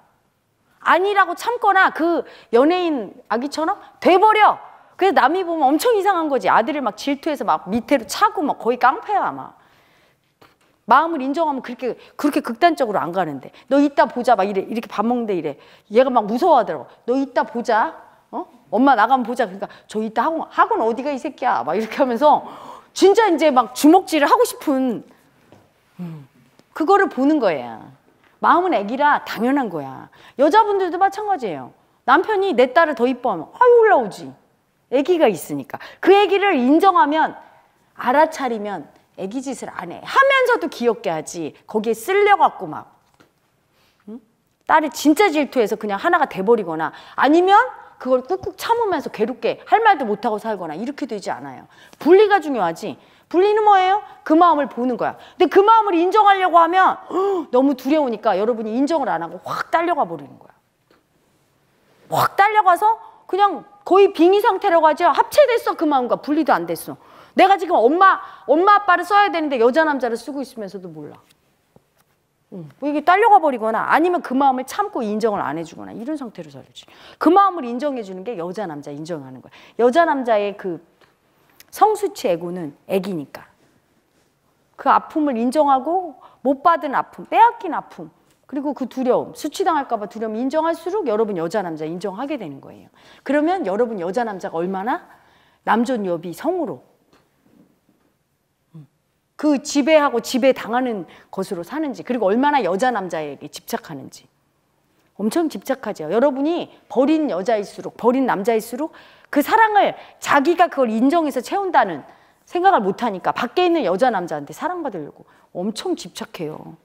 Speaker 1: 아니라고 참거나 그 연예인 아기처럼 돼버려. 그래서 남이 보면 엄청 이상한 거지. 아들을 막 질투해서 막 밑으로 차고 막 거의 깡패야 아마. 마음을 인정하면 그렇게 그렇게 극단적으로 안 가는데 너 이따 보자 막 이래 이렇게 밥 먹는데 이래 얘가 막 무서워하더라고 너 이따 보자 어 엄마 나가면 보자 그러니까 저 이따 학원 학원 어디가 이 새끼야 막 이렇게 하면서 진짜 이제 막 주먹질을 하고 싶은 음, 그거를 보는 거예요 마음은 애기라 당연한 거야 여자분들도 마찬가지예요 남편이 내 딸을 더 이뻐하면 아유 올라오지 아기가 있으니까 그 아기를 인정하면 알아차리면 아기 짓을 안 해. 하면서도 귀엽게 하지. 거기에 쓸려갖고 막 응? 딸이 진짜 질투해서 그냥 하나가 돼버리거나 아니면 그걸 꾹꾹 참으면서 괴롭게 할 말도 못하고 살거나 이렇게 되지 않아요. 분리가 중요하지. 분리는 뭐예요? 그 마음을 보는 거야. 근데 그 마음을 인정하려고 하면 너무 두려우니까 여러분이 인정을 안 하고 확 딸려가 버리는 거야. 확 딸려가서 그냥 거의 빙의 상태라고 하죠. 합체됐어 그 마음과 분리도 안 됐어. 내가 지금 엄마 엄마 아빠를 써야 되는데 여자 남자를 쓰고 있으면서도 몰라. 음, 이게 딸려가 버리거나 아니면 그 마음을 참고 인정을 안 해주거나 이런 상태로 살려그 마음을 인정해주는 게 여자 남자 인정하는 거야. 여자 남자의 그 성수치 애고는 애기니까. 그 아픔을 인정하고 못 받은 아픔, 빼앗긴 아픔, 그리고 그 두려움, 수치당할까봐 두려움 인정할수록 여러분 여자 남자 인정하게 되는 거예요. 그러면 여러분 여자 남자가 얼마나 남존 여비 성으로 음, 그 지배하고 지배 당하는 것으로 사는지 그리고 얼마나 여자 남자에게 집착하는지 엄청 집착하죠. 여러분이 버린 여자일수록 버린 남자일수록 그 사랑을 자기가 그걸 인정해서 채운다는 생각을 못하니까 밖에 있는 여자 남자한테 사랑받으려고 엄청 집착해요.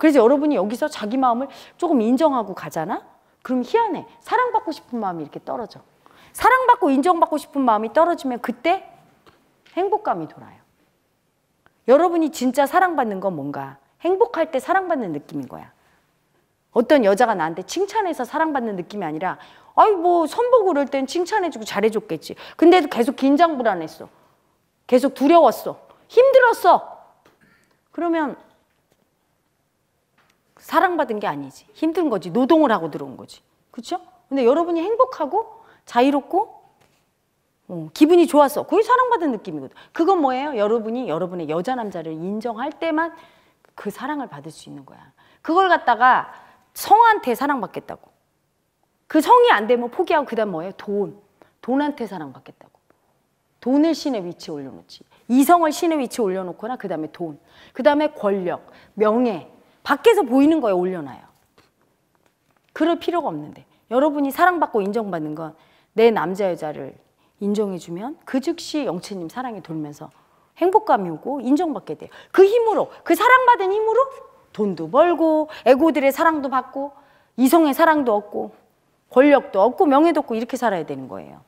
Speaker 1: 그래서 여러분이 여기서 자기 마음을 조금 인정하고 가잖아? 그럼 희한해. 사랑받고 싶은 마음이 이렇게 떨어져. 사랑받고 인정받고 싶은 마음이 떨어지면 그때 행복감이 돌아요. 여러분이 진짜 사랑받는 건 뭔가? 행복할 때 사랑받는 느낌인 거야. 어떤 여자가 나한테 칭찬해서 사랑받는 느낌이 아니라 아이 뭐 선보 고 그럴 땐 칭찬해주고 잘해줬겠지. 근데도 계속 긴장 불안했어. 계속 두려웠어. 힘들었어. 그러면 사랑받은 게 아니지. 힘든 거지. 노동을 하고 들어온 거지. 그렇죠? 근데 여러분이 행복하고 자유롭고 어, 기분이 좋았어. 그게 사랑받은 느낌이거든. 그건 뭐예요? 여러분이 여러분의 여자 남자를 인정할 때만 그 사랑을 받을 수 있는 거야. 그걸 갖다가 성한테 사랑받겠다고. 그 성이 안 되면 포기하고 그다음 뭐예요? 돈. 돈한테 사랑받겠다고. 돈을 신의 위치에 올려놓지. 이성을 신의 위치에 올려놓거나 그다음에 돈. 그다음에 권력, 명예, 밖에서 보이는 거에 올려놔요. 그럴 필요가 없는데 여러분이 사랑받고 인정받는 건 내 남자 여자를 인정해주면 그 즉시 영채님 사랑이 돌면서 행복감이 오고 인정받게 돼요. 그 힘으로 그 사랑받은 힘으로 돈도 벌고 애고들의 사랑도 받고 이성의 사랑도 얻고 권력도 얻고 명예도 얻고 이렇게 살아야 되는 거예요.